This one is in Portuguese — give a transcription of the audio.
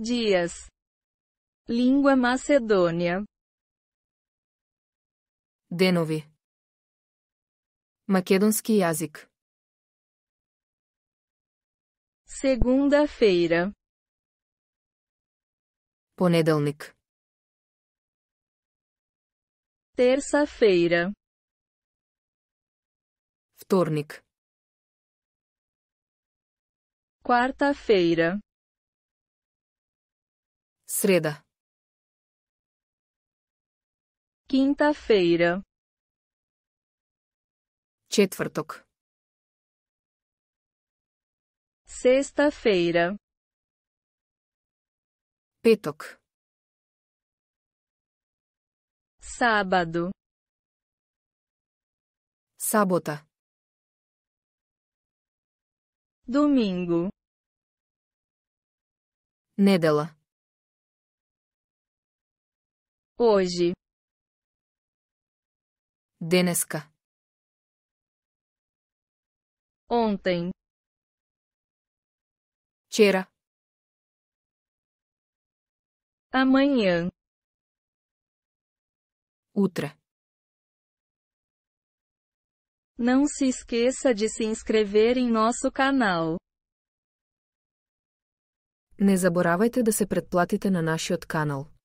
dias. Língua macedônia. denove, Македонски јазик. Segunda-feira. Понеделник. Terça-feira. Вторник. Quarta-feira. Среда. Quinta-feira. Четвъртък. Sexta-feira. Петък. Sábado. Sábota. Domingo. Недела. Hoje. Deneska. Ontem. Cheira. Amanhã. Utra. Não se esqueça de se inscrever em nosso canal. Не заборавайте да се предплатите на нашиот канал.